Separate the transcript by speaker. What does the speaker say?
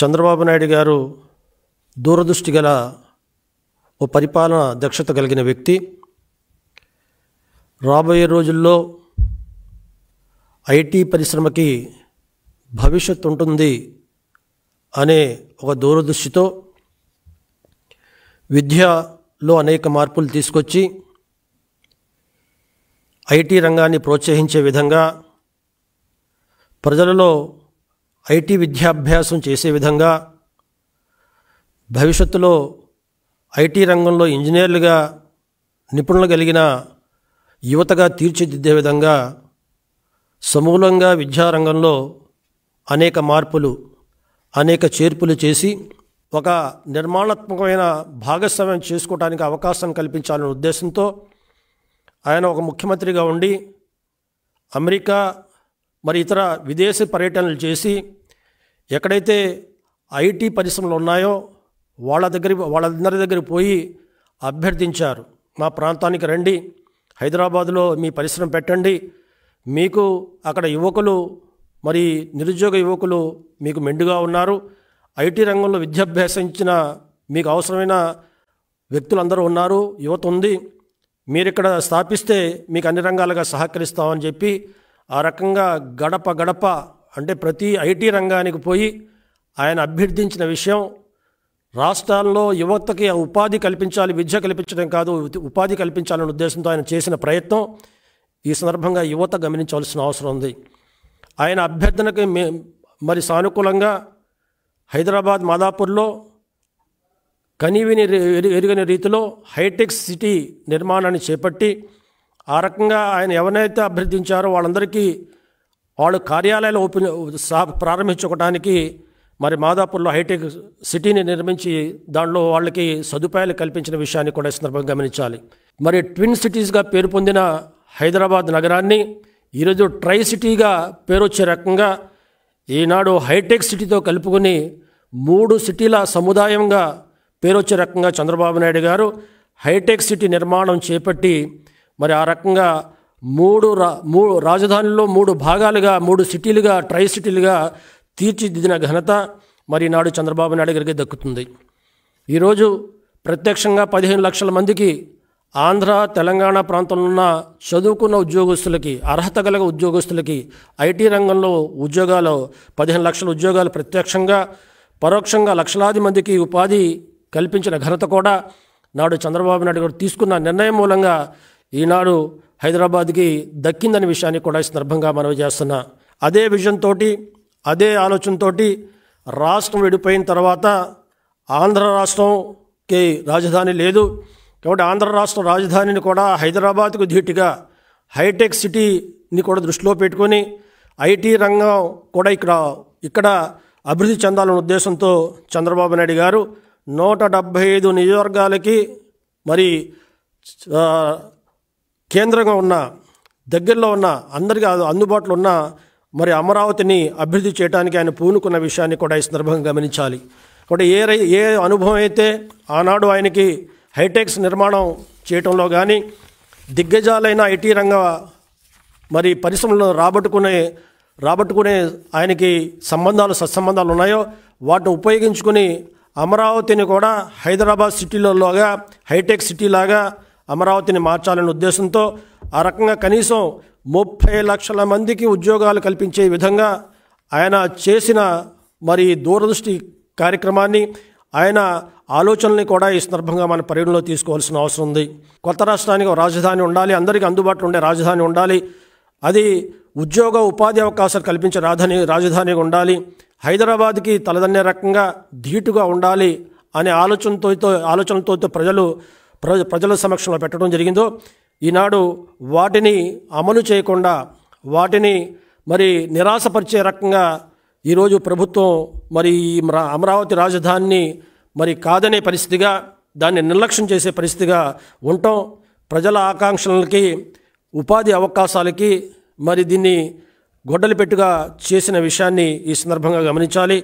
Speaker 1: చంద్రబాబు నాయుడు గారు దూరదృష్టి గల ఓ పరిపాలన దక్షత కలిగిన వ్యక్తి రాబోయే రోజుల్లో ఐటీ పరిశ్రమకి భవిష్యత్ ఉంటుంది అనే ఒక దూరదృష్టితో విద్యలో అనేక మార్పులు తీసుకొచ్చి ఐటీ రంగాన్ని ప్రోత్సహించే విధంగా ప్రజలలో ఐటీ విద్యాభ్యాసం చేసే విధంగా భవిష్యత్తులో ఐటీ రంగంలో ఇంజనీర్లుగా నిపుణులు కలిగిన యువతగా తీర్చిదిద్దే విధంగా సమూలంగా విద్యారంగంలో అనేక మార్పులు అనేక చేర్పులు చేసి ఒక నిర్మాణాత్మకమైన భాగస్వామ్యం చేసుకోవడానికి అవకాశం కల్పించాలనే ఉద్దేశంతో ఆయన ఒక ముఖ్యమంత్రిగా ఉండి అమెరికా మరి ఇతర విదేశీ పర్యటనలు చేసి ఎక్కడైతే ఐటీ పరిశ్రమలు ఉన్నాయో వాళ్ళ దగ్గర వాళ్ళందరి దగ్గర పోయి అభ్యర్థించారు మా ప్రాంతానికి రండి హైదరాబాదులో మీ పరిశ్రమ పెట్టండి మీకు అక్కడ యువకులు మరి నిరుద్యోగ యువకులు మీకు మెండుగా ఉన్నారు ఐటీ రంగంలో విద్యాభ్యాసించిన మీకు అవసరమైన వ్యక్తులు అందరూ ఉన్నారు యువత ఉంది మీరు ఇక్కడ స్థాపిస్తే మీకు అన్ని రంగాలుగా సహకరిస్తామని చెప్పి ఆ రకంగా గడప గడప అంటే ప్రతి ఐటీ రంగానికి పోయి ఆయన అభ్యర్థించిన విషయం రాష్ట్రాల్లో యువతకి ఉపాధి కల్పించాలి విద్య కల్పించడం కాదు ఉపాధి కల్పించాలనే ఉద్దేశంతో ఆయన చేసిన ప్రయత్నం ఈ సందర్భంగా యువత గమనించవలసిన అవసరం ఉంది ఆయన అభ్యర్థనకి మరి సానుకూలంగా హైదరాబాద్ మాదాపూర్లో కనీవిని ఎరుగని రీతిలో హైటెక్ సిటీ నిర్మాణాన్ని చేపట్టి ఆ రకంగా ఆయన ఎవరినైతే అభ్యర్థించారో వాళ్ళందరికీ వాళ్ళు కార్యాలయాలు ఓపెన్ ప్రారంభించుకోవడానికి మరి మాదాపూర్లో హైటెక్ సిటీని నిర్మించి దానిలో వాళ్ళకి సదుపాయాలు కల్పించిన విషయాన్ని కూడా ఈ సందర్భంగా గమనించాలి మరి ట్విన్ సిటీస్గా పేరు పొందిన హైదరాబాద్ నగరాన్ని ఈరోజు ట్రై సిటీగా పేరు వచ్చే రకంగా ఈనాడు హైటెక్ సిటీతో కలుపుకొని మూడు సిటీల సముదాయంగా వచ్చే రకంగా చంద్రబాబు నాయుడు గారు హైటెక్ సిటీ నిర్మాణం చేపట్టి మరి ఆ రకంగా మూడు రా మూడు రాజధానిలో మూడు భాగాలుగా మూడు సిటీలుగా ట్రై సిటీలుగా తీర్చిదిద్దిన ఘనత మరి నాడు చంద్రబాబు నాయుడు గారికి దక్కుతుంది ఈరోజు ప్రత్యక్షంగా పదిహేను లక్షల మందికి ఆంధ్ర తెలంగాణ ప్రాంతంలో ఉన్న చదువుకున్న ఉద్యోగస్తులకి అర్హత గల ఉద్యోగస్తులకి ఐటీ రంగంలో ఉద్యోగాలు పదిహేను లక్షల ఉద్యోగాలు ప్రత్యక్షంగా పరోక్షంగా లక్షలాది మందికి ఉపాధి కల్పించిన ఘనత కూడా నాడు చంద్రబాబు నాయుడు గారు తీసుకున్న నిర్ణయం మూలంగా ఈనాడు హైదరాబాద్కి దక్కిందనే విషయాన్ని కూడా ఈ సందర్భంగా మనవి చేస్తున్నా అదే విజన్తో అదే ఆలోచనతో రాష్ట్రం విడిపోయిన తర్వాత ఆంధ్ర రాష్ట్రంకి రాజధాని లేదు కాబట్టి ఆంధ్ర రాష్ట్ర రాజధానిని కూడా హైదరాబాద్కు ధీటుగా హైటెక్ సిటీని కూడా దృష్టిలో పెట్టుకొని ఐటీ రంగం కూడా ఇక్కడ ఇక్కడ అభివృద్ధి చెందాలన్న ఉద్దేశంతో చంద్రబాబు నాయుడు గారు నూట డెబ్భై ఐదు నియోజకవర్గాలకి మరి కేంద్రంగా ఉన్న దగ్గరలో ఉన్న అందరికీ అందుబాటులో ఉన్న మరి అమరావతిని అభివృద్ధి చేయడానికి ఆయన పూనుకున్న విషయాన్ని కూడా ఈ సందర్భంగా గమనించాలి కాబట్టి ఏ ఏ అనుభవం అయితే ఆనాడు ఆయనకి హైటెక్స్ నిర్మాణం చేయటంలో కానీ దిగ్గజాలైన ఐటీ రంగ మరి పరిశ్రమలను రాబట్టుకునే రాబట్టుకునే ఆయనకి సంబంధాలు సత్సంబంధాలు ఉన్నాయో వాటిని ఉపయోగించుకుని అమరావతిని కూడా హైదరాబాద్ సిటీలలోగా హైటెక్ సిటీలాగా అమరావతిని మార్చాలనే ఉద్దేశంతో ఆ రకంగా కనీసం ముప్పై లక్షల మందికి ఉద్యోగాలు కల్పించే విధంగా ఆయన చేసిన మరి దూరదృష్టి కార్యక్రమాన్ని ఆయన ఆలోచనల్ని కూడా ఈ సందర్భంగా మన పరిగణలో తీసుకోవాల్సిన అవసరం ఉంది కొత్త రాష్ట్రానికి రాజధాని ఉండాలి అందరికీ అందుబాటులో ఉండే రాజధాని ఉండాలి అది ఉద్యోగ ఉపాధి అవకాశాలు కల్పించే రాధాని రాజధానిగా ఉండాలి హైదరాబాద్కి తలదన్నే రకంగా ధీటుగా ఉండాలి అనే ఆలోచనతో ఆలోచనతో ప్రజలు ప్రజ ప్రజల సమక్షంలో పెట్టడం జరిగిందో ఈనాడు వాటిని అమలు చేయకుండా వాటిని మరి నిరాశపరిచే రకంగా ఈరోజు ప్రభుత్వం మరి ఈ అమరావతి రాజధానిని మరి కాదనే పరిస్థితిగా దాన్ని నిర్లక్ష్యం చేసే పరిస్థితిగా ఉండటం ప్రజల ఆకాంక్షలకి ఉపాధి అవకాశాలకి మరి దీన్ని పెట్టుగా చేసిన విషయాన్ని ఈ సందర్భంగా గమనించాలి